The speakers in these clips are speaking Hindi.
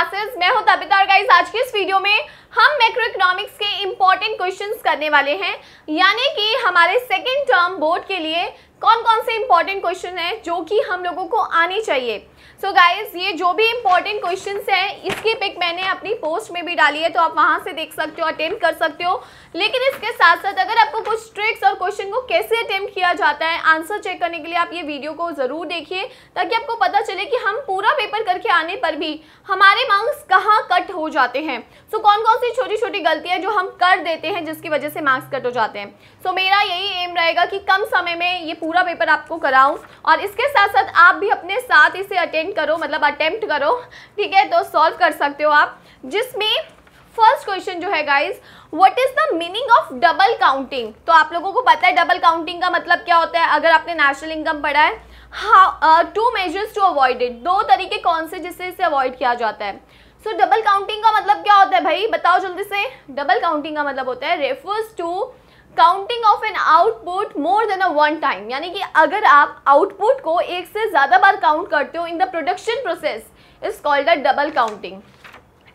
क्लासेस मैं हूं तबिता और गाइस आज के इस वीडियो में हम मैक्रो इकोनॉमिक्स के इम्पॉर्टेंट क्वेश्चंस करने वाले हैं यानी कि हमारे सेकंड टर्म बोर्ड के लिए कौन कौन से इम्पॉर्टेंट क्वेश्चन हैं जो कि हम लोगों को आने चाहिए सो so गाइस ये जो भी इम्पॉर्टेंट क्वेश्चन हैं इसकी पिक मैंने अपनी पोस्ट में भी डाली है तो आप वहाँ से देख सकते हो अटेंड कर सकते हो लेकिन इसके साथ साथ अगर आपको कुछ ट्रिक कैसे अटेम्प्ट किया जाता है आंसर चेक करने के लिए आप ये वीडियो को ज़रूर देखिए ताकि आपको पता चले कि हम पूरा पेपर करके आने पर भी हमारे मार्क्स कहाँ कट हो जाते हैं सो so, कौन कौन सी छोटी छोटी गलतियाँ जो हम कर देते हैं जिसकी वजह से मार्क्स कट हो जाते हैं सो so, मेरा यही एम रहेगा कि कम समय में ये पूरा पेपर आपको कराऊँ और इसके साथ साथ आप भी अपने साथ इसे अटेंड करो मतलब अटैम्प्ट करो ठीक है तो सॉल्व कर सकते हो आप जिसमें फर्स्ट क्वेश्चन जो है guys what is the meaning of double counting तो आप लोगों को पता है डबल काउंटिंग का मतलब क्या होता है अगर आपने नेशनल इनकम पढ़ा है how to measures to avoid it दो तरीके कौन से जिससे इसे अवॉइड किया जाता है सो डबल काउंटिंग का मतलब क्या होता है भाई बताओ जल्दी से डबल काउंटिंग का मतलब होता है refers to counting of an output more than a one time यानी कि अगर आप आउटपुट को एक से ज़्यादा बार काउंट करते हो in the production process is called the double counting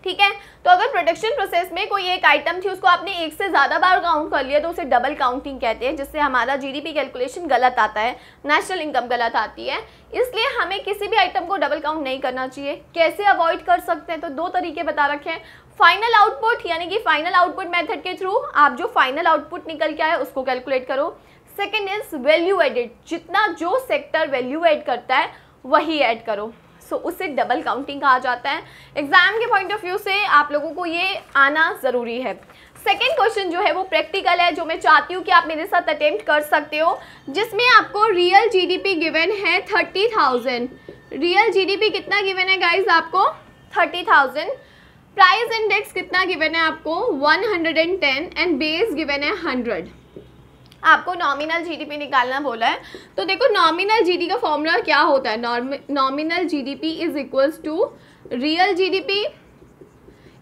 ठीक है तो अगर प्रोडक्शन प्रोसेस में कोई एक आइटम थी उसको आपने एक से ज़्यादा बार काउंट कर लिया तो उसे डबल काउंटिंग कहते हैं जिससे हमारा जीडीपी कैलकुलेशन गलत आता है नेशनल इनकम गलत आती है इसलिए हमें किसी भी आइटम को डबल काउंट नहीं करना चाहिए कैसे अवॉइड कर सकते हैं तो दो तरीके बता रखे हैं फाइनल आउटपुट यानी कि फाइनल आउटपुट मेथड के थ्रू आप जो फाइनल आउटपुट निकल के आए उसको कैलकुलेट करो सेकेंड इज वैल्यू एडिड जितना जो सेक्टर वैल्यू एड करता है वही ऐड करो सो उसे डबल काउंटिंग कहा जाता है एग्ज़ाम के पॉइंट ऑफ व्यू से आप लोगों को ये आना ज़रूरी है सेकेंड क्वेश्चन जो है वो प्रैक्टिकल है जो मैं चाहती हूँ कि आप मेरे साथ अटेम्प्ट कर सकते हो जिसमें आपको रियल जीडीपी गिवन है थर्टी थाउजेंड रियल जीडीपी कितना गिवन है गाइज आपको थर्टी थाउजेंड प्राइस इंडेक्स कितना गिवन है आपको one hundred and ten and base given है हंड्रेड आपको नॉमिनल जीडीपी निकालना बोला है तो देखो नॉमिनल जीडी का फॉर्मूला क्या होता है nominal GDP is equals to real GDP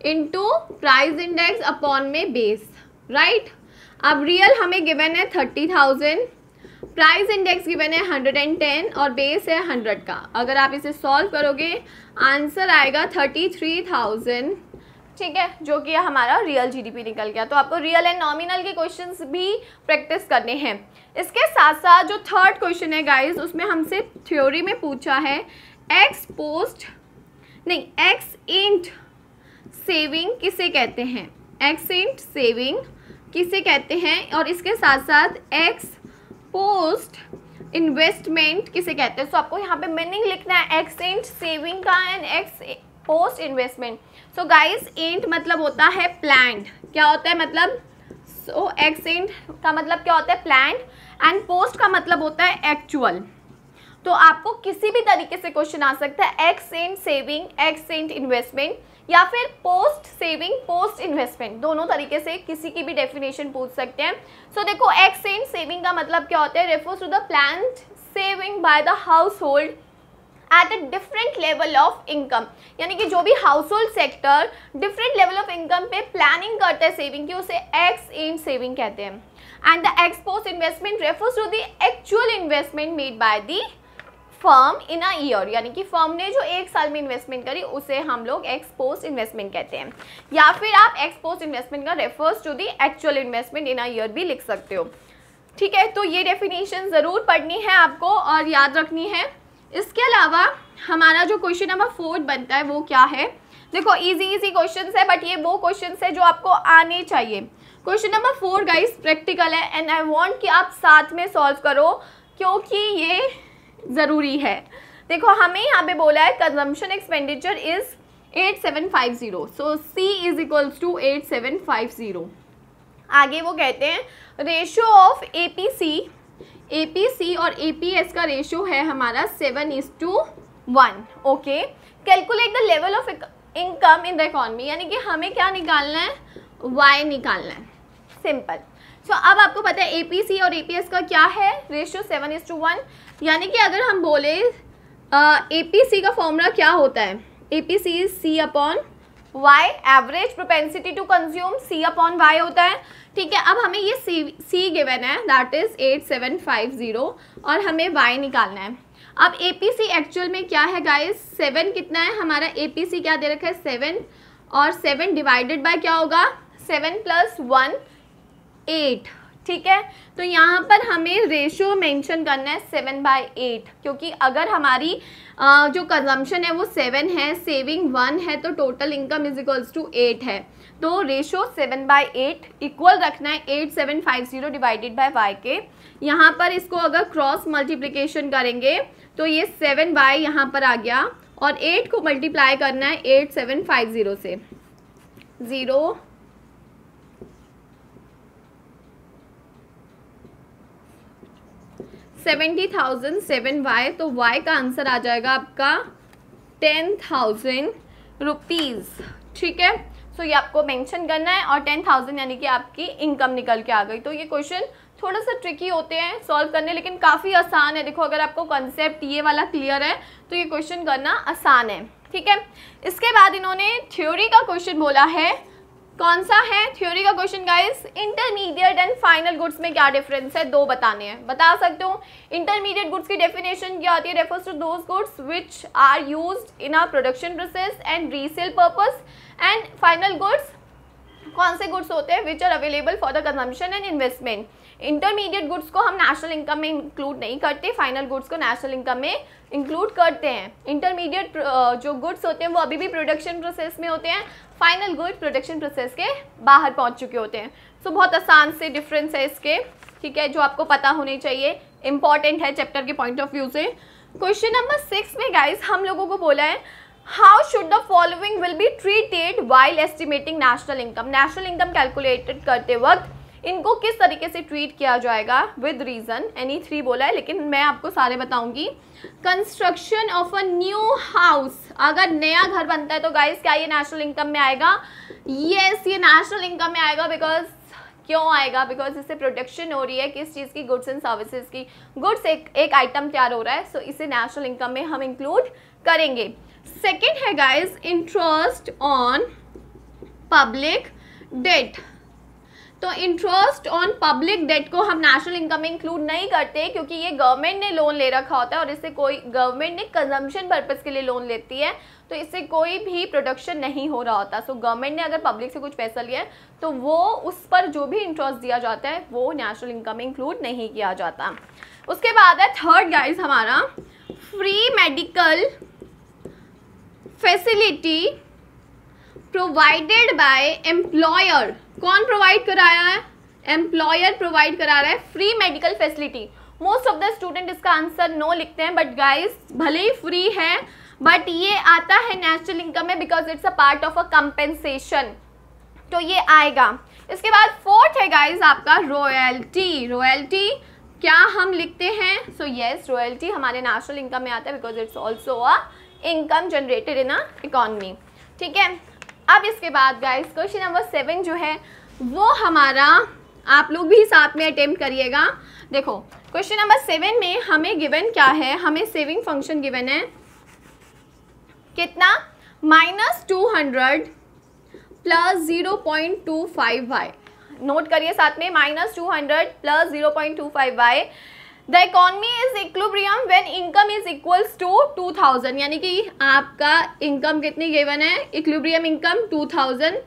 into price index upon में बेस राइट अब रियल हमें गिवन है thirty thousand price index given है हंड्रेड एंड टेन और बेस है हंड्रेड का अगर आप इसे सॉल्व करोगे आंसर आएगा थर्टी थ्री थाउजेंड ठीक है जो कि हमारा रियल जीडीपी निकल गया तो आपको रियल एंड नॉमिनल के क्वेश्चंस भी प्रैक्टिस करने हैं इसके साथ साथ जो थर्ड क्वेश्चन है गाइस उसमें हमसे थ्योरी में पूछा है एक्स पोस्ट नहीं एक्स इंट सेविंग किसे कहते हैं एक्स इंट सेविंग किसे कहते हैं और इसके साथ साथ एक्स पोस्ट इन्वेस्टमेंट किसे कहते हैं सो तो so, आपको यहाँ पे मीनिंग लिखना है एक्सेंट सेविंग का and ex post investment so guys ante मतलब होता है प्लांट क्या होता है मतलब सो एक्स एंट का मतलब क्या होता है प्लांट एंड पोस्ट का मतलब होता है एक्चुअल तो आपको किसी भी तरीके से क्वेश्चन आ सकता है ex ante saving ex ante investment या फिर पोस्ट सेविंग पोस्ट इन्वेस्टमेंट दोनों तरीके से किसी की भी डेफिनेशन पूछ सकते हैं सो so, देखो एक्स एंट सेविंग का मतलब क्या होता है refers to the planned saving by the household at a different level of income यानी कि जो भी household sector different level of income पे प्लानिंग करता है सेविंग की उसे एक्स एम सेविंग कहते हैं and the ex post investment refers to to actual investment made by by firm in a year यानी कि फर्म ने जो एक साल में इन्वेस्टमेंट करी उसे हम लोग एक्सपोज इन्वेस्टमेंट कहते हैं या फिर आप एक्सपोज इन्वेस्टमेंट का refers to the actual investment in a year भी लिख सकते हो ठीक है तो ये डेफिनेशन ज़रूर पढ़नी है आपको और याद रखनी है इसके अलावा हमारा जो क्वेश्चन नंबर फोर्थ बनता है वो क्या है देखो इजी इजी क्वेश्चन है बट ये वो क्वेश्चन है जो आपको आने चाहिए question number four guys practical है एंड आई वांट कि आप साथ में सॉल्व करो क्योंकि ये ज़रूरी है देखो हमें यहाँ पे बोला है consumption expenditure is eight seven five zero so C is equals to eight seven five zero आगे वो कहते हैं ratio of A P C A P C और ए पी एस का रेशियो है हमारा seven is to one okay calculate the level of income in the economy यानी कि हमें क्या निकालना है वाई निकालना है सिंपल सो so, अब आपको पता है ए पी सी और ए पी एस का क्या है ratio seven is to one यानी कि अगर हम बोले ए पी सी का फॉर्मूला क्या होता है A P C is C upon y average propensity to consume c upon y होता है ठीक है अब हमें ये c c गिवन है दैट इज 8750 और हमें y निकालना है अब ए पी सी एक्चुअल में क्या है गाइज सेवन कितना है हमारा ए पी सी क्या दे रखा है सेवन और सेवन डिवाइडेड बाय क्या होगा सेवन प्लस वन एट ठीक है तो यहाँ पर हमें रेशियो मेंशन करना है सेवन बाई एट क्योंकि अगर हमारी जो कंजम्पशन है वो सेवन है सेविंग वन है तो total income is equals to eight है तो ratio seven by eight equal रखना है eight seven five zero divided by Y के यहाँ पर इसको अगर क्रॉस मल्टीप्लीकेशन करेंगे तो ये सेवन बाई यहाँ पर आ गया और एट को मल्टीप्लाई करना है एट सेवन फाइव ज़ीरो से zero seventy thousand seven Y तो वाई का आंसर आ जाएगा आपका टेन थाउजेंड रुपीज़ ठीक है सो ये आपको मेंशन करना है और टेन थाउजेंड यानी कि आपकी इनकम निकल के आ गई तो ये क्वेश्चन थोड़ा सा ट्रिकी होते हैं सॉल्व करने लेकिन काफ़ी आसान है देखो अगर आपको कॉन्सेप्ट ये वाला क्लियर है तो ये क्वेश्चन करना आसान है ठीक है इसके बाद इन्होंने थ्योरी का क्वेश्चन बोला है कौन सा है थ्योरी का question guys intermediate and final goods में क्या डिफरेंस है दो बताने हैं बता सकते हो इंटरमीडिएट गुड्स की डेफिनेशन क्या होती है refers to those goods which are use in are production process and resale purpose and final goods कौन से गुड्स होते हैं which are available for the consumption and investment intermediate goods को हम नेशनल इनकम में इंक्लूड नहीं करते फाइनल गुड्स को नेशनल इनकम में इंक्लूड करते हैं इंटरमीडिएट जो गुड्स होते हैं वो अभी भी प्रोडक्शन प्रोसेस में होते हैं फाइनल गुड प्रोडक्शन प्रोसेस के बाहर पहुंच चुके होते हैं सो so, बहुत आसान से डिफरेंस है इसके ठीक है जो आपको पता होने चाहिए इंपॉर्टेंट है चैप्टर के पॉइंट ऑफ व्यू से क्वेश्चन नंबर सिक्स में गाइज हम लोगों को बोला है how should the following will be treated while estimating national income national income calculated करते वक्त इनको किस तरीके से ट्रीट किया जाएगा विद रीज़न एनी थ्री बोला है लेकिन मैं आपको सारे बताऊंगी construction of a new house अगर नया घर बनता है तो गाइस क्या ये नेशनल इनकम में आएगा येस yes, ये नेशनल इनकम में आएगा बिकॉज क्यों आएगा बिकॉज इससे प्रोडक्शन हो रही है किस चीज़ की गुड्स एंड सर्विसेज की गुड्स एक एक आइटम तैयार हो रहा है सो so इसे नेशनल इनकम में हम इंक्लूड करेंगे सेकेंड है guys interest on public debt तो इंटरेस्ट ऑन पब्लिक डेट को हम नेशनल इनकम में इंक्लूड नहीं करते क्योंकि ये गवर्नमेंट ने लोन ले रखा होता है और इससे कोई गवर्नमेंट ने कंजम्पशन पर्पज़ के लिए लोन लेती है तो इससे कोई भी प्रोडक्शन नहीं हो रहा होता सो so, गवर्नमेंट ने अगर पब्लिक से कुछ पैसा लिया है तो वो उस पर जो भी इंटरेस्ट दिया जाता है वो नेशनल इनकम में इंक्लूड नहीं किया जाता उसके बाद है थर्ड गाइज हमारा free medical facility provided by employer कौन प्रोवाइड करा रहा है एम्प्लॉयर प्रोवाइड करा रहा है free medical facility most of the student इसका आंसर नो लिखते हैं बट गाइस भले ही फ्री है बट ये आता है नेशनल इनकम में because it's a part of a compensation तो ये आएगा इसके बाद फोर्थ है गाइज आपका रॉयल्टी रॉयल्टी क्या हम लिखते हैं सो येस रॉयल्टी हमारे नेशनल इनकम में आता है because it's also a income generated in a economy ठीक है अब इसके बाद गाइस क्वेश्चन नंबर सेवन जो है वो हमारा आप लोग भी साथ में अटेम्प्ट करिएगा देखो क्वेश्चन नंबर सेवन में हमें गिवन क्या है हमें सेविंग फंक्शन गिवन है कितना minus two hundred plus zero point two five Y note करिए साथ में minus two hundred plus zero point two five Y the economy is equilibrium when income is equals to two thousand यानी कि आपका इनकम कितनी गेवन है इक्विलिब्रियम इनकम टू थाउजेंड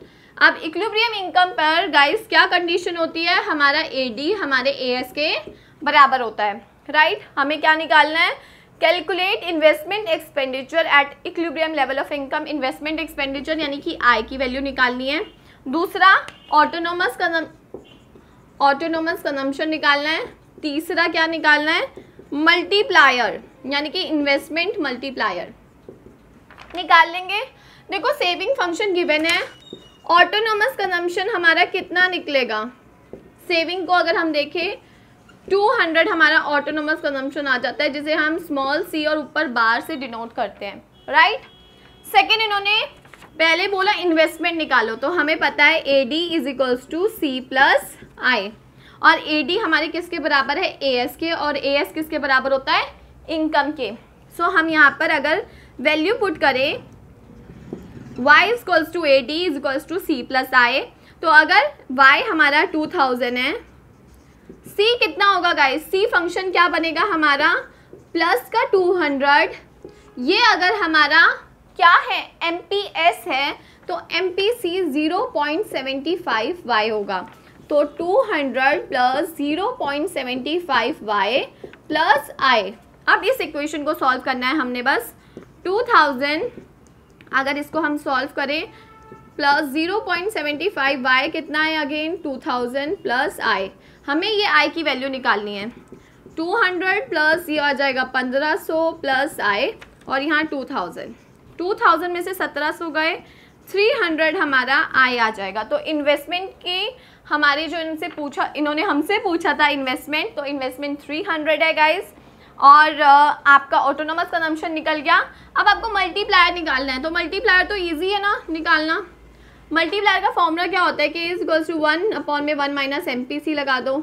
अब इक्विलिब्रियम इनकम पर गाइस क्या कंडीशन होती है हमारा ए डी हमारे ए एस के बराबर होता है राइट right? हमें क्या निकालना है calculate investment expenditure at equilibrium level of income investment expenditure यानी कि आई की वैल्यू निकालनी है दूसरा ऑटोनोमस ऑटोनोमस कन्जम्पशन निकालना है तीसरा क्या निकालना है मल्टीप्लायर यानी कि इन्वेस्टमेंट मल्टीप्लायर निकाल लेंगे देखो सेविंग फंक्शन गिवन है ऑटोनोमस कंजम्पशन हमारा कितना निकलेगा सेविंग को अगर हम देखें 200 हमारा ऑटोनोमस कंजम्पशन आ जाता है जिसे हम स्मॉल सी और ऊपर बार से डिनोट करते हैं राइट right? सेकेंड इन्होंने पहले बोला इन्वेस्टमेंट निकालो तो हमें पता है A D is equals to C plus I और ए डी हमारे किसके बराबर है ए एस के और ए एस किसके बराबर होता है इनकम के सो so, हम यहाँ पर अगर वैल्यू पुट करें y is to A D is equals to C plus I तो अगर y हमारा 2000 है c कितना होगा गाइस c फंक्शन क्या बनेगा हमारा प्लस का 200 ये अगर हमारा क्या है एम है तो M P C zero point seventy five Y होगा तो 200 plus zero Y plus I अब इस इक्वेशन को सॉल्व करना है हमने बस 2000 अगर इसको हम सॉल्व करें plus zero point seventy five Y कितना है again two thousand plus I हमें ये आई की वैल्यू निकालनी है टू हंड्रेड प्लस ये आ जाएगा पंद्रह सौ प्लस आई और यहाँ टू थाउजेंड टू थाउजेंड में से सत्रह सौ गए थ्री हंड्रेड हमारा आई आ जाएगा तो इन्वेस्टमेंट की हमारे जो इनसे पूछा इन्होंने हमसे पूछा था इन्वेस्टमेंट तो इन्वेस्टमेंट थ्री हंड्रेड है गाइज़ और आपका ऑटोनोमस कंजम्पशन निकल गया अब आपको मल्टीप्लायर निकालना है तो मल्टीप्लायर तो ईजी है ना निकालना मल्टीप्लायर का फॉर्मूला क्या होता है कि is goes to one upon में वन माइनस एम लगा दो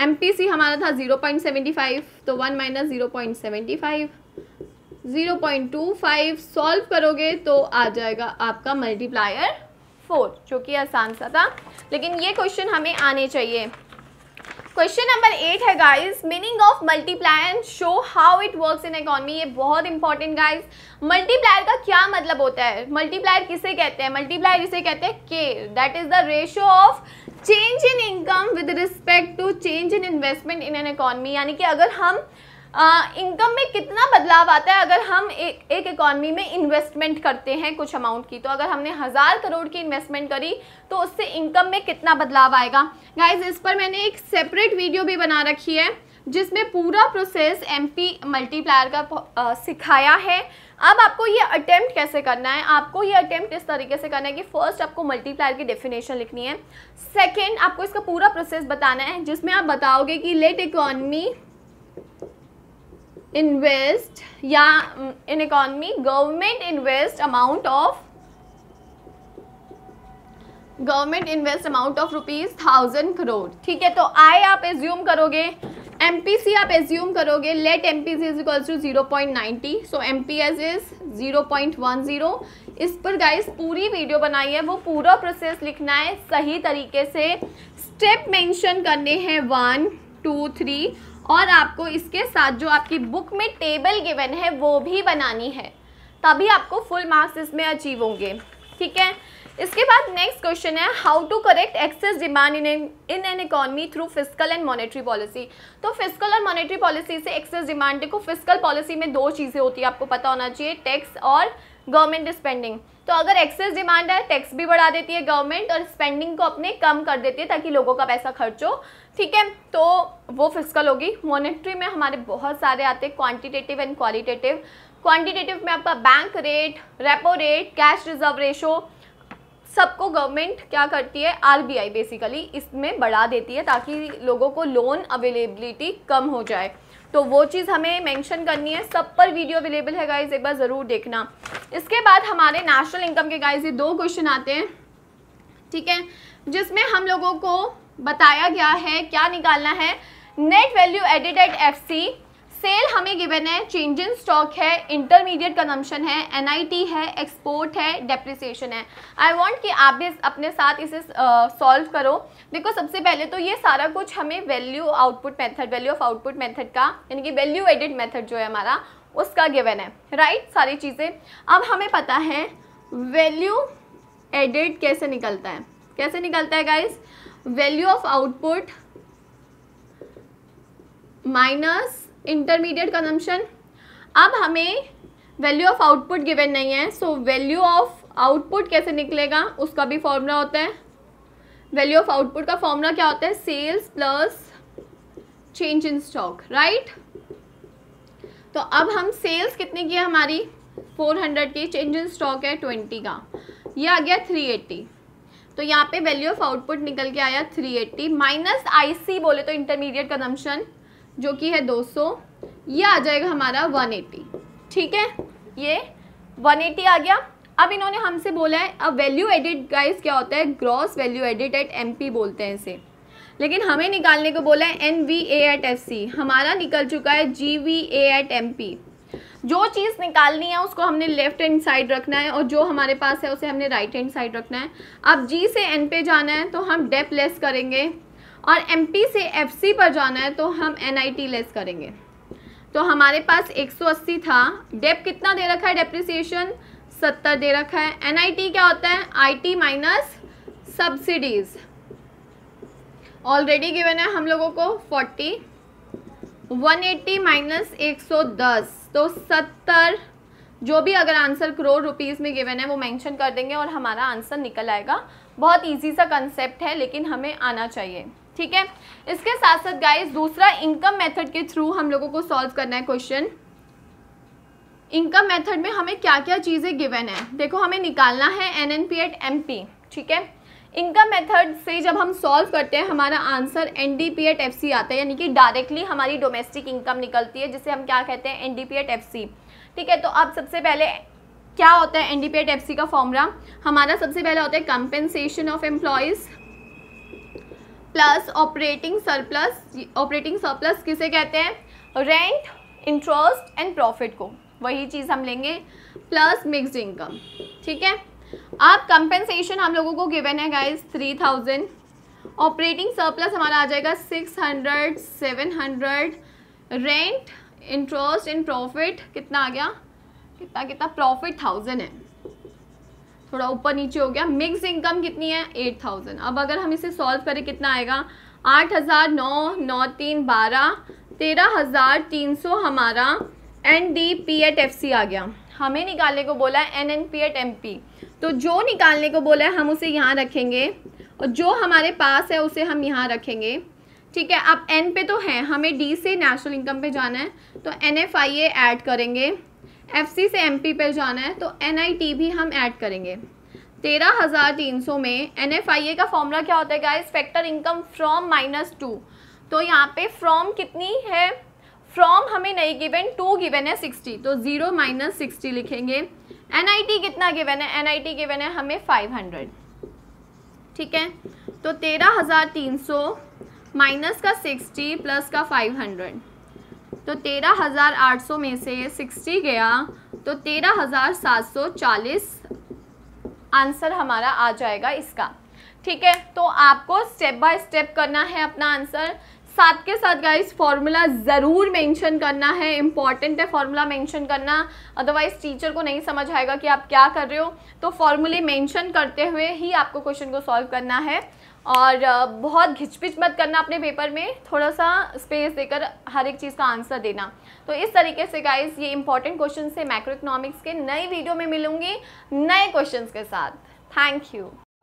एम हमारा था ज़ीरो पॉइंट सेवेंटी फाइव तो one minus zero point seventy five zero point two five solve करोगे तो आ जाएगा आपका मल्टीप्लायर फोर जो कि आसान सा था लेकिन ये क्वेश्चन हमें आने चाहिए क्वेश्चन नंबर एट है guys meaning of multiplier and show how it works in economy ये बहुत इंपॉर्टेंट गाइस मल्टीप्लायर का क्या मतलब होता है मल्टीप्लायर किसे कहते हैं मल्टीप्लायर इसे कहते हैं के that is the ratio of change in income with respect to change in investment in an economy यानी कि अगर हम इनकम में कितना बदलाव आता है अगर हम एक एक इकॉनमी में इन्वेस्टमेंट करते हैं कुछ अमाउंट की तो अगर हमने हज़ार करोड़ की इन्वेस्टमेंट करी तो उससे इनकम में कितना बदलाव आएगा गाइज इस पर मैंने एक सेपरेट वीडियो भी बना रखी है जिसमें पूरा प्रोसेस एमपी मल्टीप्लायर का आ, सिखाया है अब आपको ये अटेम्प्ट कैसे करना है आपको ये अटेम्प्ट इस तरीके से करना है कि फ़र्स्ट आपको मल्टीप्लायर की डेफिनेशन लिखनी है सेकंड आपको इसका पूरा प्रोसेस बताना है जिसमें आप बताओगे कि लेट इकॉनमी इन्वेस्ट या in economy government invest amount of government invest amount of rupees thousand crore ठीक है तो आई आप एज्यूम करोगे एम पी सी आप एज्यूम करोगे let M P C is equal to zero point ninety so M P S is zero point one zero इस पर गाइस पूरी वीडियो बनाई है वो पूरा प्रोसेस लिखना है सही तरीके से स्टेप मेंशन करने हैं वन टू थ्री और आपको इसके साथ जो आपकी बुक में टेबल गिवन है वो भी बनानी है तभी आपको फुल मार्क्स इसमें अचीव होंगे ठीक है इसके बाद नेक्स्ट क्वेश्चन है how to correct excess demand in in an economy through physical and monetary policy तो फिजिकल और मॉनेटरी पॉलिसी से एक्सेस डिमांड देखो फिजिकल पॉलिसी में दो चीज़ें होती है आपको पता होना चाहिए टैक्स और गवर्नमेंट स्पेंडिंग तो अगर एक्सेस डिमांड है टैक्स भी बढ़ा देती है गवर्नमेंट और स्पेंडिंग को अपने कम कर देती है ताकि लोगों का पैसा खर्च हो ठीक है तो वो फिजिकल होगी मॉनेटरी में हमारे बहुत सारे आते हैं क्वांटिटेटिव एंड क्वालिटेटिव क्वांटिटेटिव में आपका bank rate repo rate cash reserve ratio सबको गवर्नमेंट क्या करती है आरबीआई बेसिकली इसमें बढ़ा देती है ताकि लोगों को लोन अवेलेबिलिटी कम हो जाए तो वो चीज़ हमें मेंशन करनी है सब पर वीडियो अवेलेबल है गाइज एक बार ज़रूर देखना इसके बाद हमारे नेशनल इनकम के गाइज ये दो क्वेश्चन आते हैं ठीक है जिसमें हम लोगों को बताया गया है क्या निकालना है net value added at F C sale हमें गिवन है चेंज इन स्टॉक है इंटरमीडिएट कंजम्पशन है एनआईटी है एक्सपोर्ट है डेप्रिसिएशन है आई वांट कि आप भी अपने साथ इसे सॉल्व uh, करो देखो सबसे पहले तो ये सारा कुछ हमें value output method value of output method का यानी कि वैल्यू एडिड मेथड जो है हमारा उसका गिवन है राइट right? सारी चीज़ें अब हमें पता है वैल्यू एडिड कैसे निकलता है कैसे निकलता है guys value of output minus intermediate consumption अब हमें वैल्यू ऑफ आउटपुट गिवन नहीं है सो वैल्यू ऑफ आउटपुट कैसे निकलेगा उसका भी फॉर्मूला होता है वैल्यू ऑफ आउटपुट का फॉर्मूला क्या होता है sales plus change in stock right तो अब हम सेल्स कितने की है हमारी 400 की चेंज इन स्टॉक है 20 का ये आ गया 380 तो यहाँ पे वैल्यू ऑफ आउटपुट निकल के आया 380 माइनस आईसी बोले तो इंटरमीडिएट कंजम्पशन जो कि है 200 ये आ जाएगा हमारा 180 ठीक है ये 180 आ गया अब इन्होंने हमसे बोला है अब वैल्यू एडिड गाइस क्या होता है gross value added at M बोलते हैं इसे लेकिन हमें निकालने को बोला है N V at F C हमारा निकल चुका है G V at M P जो चीज़ निकालनी है उसको हमने लेफ्ट हैंड साइड रखना है और जो हमारे पास है उसे हमने राइट हैंड साइड रखना है अब जी से एन पे जाना है तो हम डेप लेस करेंगे और एम से एफ पर जाना है तो हम एन लेस करेंगे तो हमारे पास 180 था डेप कितना दे रखा है डेप्रिसिएशन 70 दे रखा है एन क्या होता है I T minus subsidies already given है हम लोगों को 40 180 माइनस 110 तो 70 जो भी अगर आंसर करोड़ रुपीस में गिवन है वो मेंशन कर देंगे और हमारा आंसर निकल आएगा बहुत इजी सा कंसेप्ट है लेकिन हमें आना चाहिए ठीक है इसके साथ साथ गाइस दूसरा इनकम मेथड के थ्रू हम लोगों को सॉल्व करना है क्वेश्चन इनकम मेथड में हमें क्या क्या चीज़ें गिवन है देखो हमें निकालना है N N P at M P ठीक है इनकम मेथड से जब हम सॉल्व करते हैं हमारा answer N D P at F C आता है यानी कि डायरेक्टली हमारी डोमेस्टिक इनकम निकलती है जिसे हम क्या कहते हैं N D P at F C ठीक है तो अब सबसे पहले क्या होता है N D P at F C का फॉर्मूला हमारा सबसे पहले होता है compensation of employees plus operating surplus operating surplus किसे कहते हैं रेंट इंटरेस्ट एंड प्रॉफिट को वही चीज़ हम लेंगे प्लस मिक्सड इनकम ठीक है आप कंपेंसेशन हम लोगों को गिवन है guys three thousand operating surplus हमारा आ जाएगा six hundred seven hundred rent interest and profit कितना आ गया कितना कितना प्रॉफिट थाउजेंड है थोड़ा ऊपर नीचे हो गया मिक्स इनकम कितनी है एट थाउजेंड अब अगर हम इसे सॉल्व करें कितना आएगा आठ हज़ार नौ नौ तीन बारह तेरह हज़ार तीन सौ हमारा N D P at F C आ गया हमें निकालने को बोला है N N P at M P तो जो निकालने को बोला है हम उसे यहाँ रखेंगे और जो हमारे पास है उसे हम यहाँ रखेंगे ठीक है अब एन पे तो है हमें डी से नेशनल इनकम पे जाना है तो N F I A add करेंगे सी से पी पे जाना है तो टी भी हम ऐड करेंगे तेरह हज़ार तीन सौ में एन एफ आई ए का फॉर्मूला क्या होता है guys factor income from minus two तो यहाँ पे फ्रॉम कितनी है फ्रॉम हमें नहीं गिवन टू गिवन है सिक्सटी तो ज़ीरो माइनस सिक्सटी लिखेंगे एन आई टी कितना गिवन है एन आई टी गिवन है हमें फाइव हंड्रेड ठीक है तो तेरह हज़ार तीन सौ माइनस का सिक्सटी प्लस का फाइव हंड्रेड तो तेरह हज़ार आठ सौ में से सिक्सटी गया तो तेरह हज़ार सात सौ चालीस आंसर हमारा आ जाएगा इसका ठीक है तो आपको स्टेप बाय स्टेप करना है अपना आंसर साथ के साथ गाइस फॉर्मूला ज़रूर मेंशन करना है इंपॉर्टेंट है फॉर्मूला मेंशन करना अदरवाइज टीचर को नहीं समझ आएगा कि आप क्या कर रहे हो तो फॉर्मूले मेंशन करते हुए ही आपको क्वेश्चन को सॉल्व करना है और बहुत घिचपिच मत करना अपने पेपर में थोड़ा सा स्पेस देकर हर एक चीज़ का आंसर देना तो इस तरीके से गाइस ये इंपॉर्टेंट क्वेश्चन से मैक्रो इकोनॉमिक्स के नई वीडियो में मिलूंगी नए क्वेश्चंस के साथ थैंक यू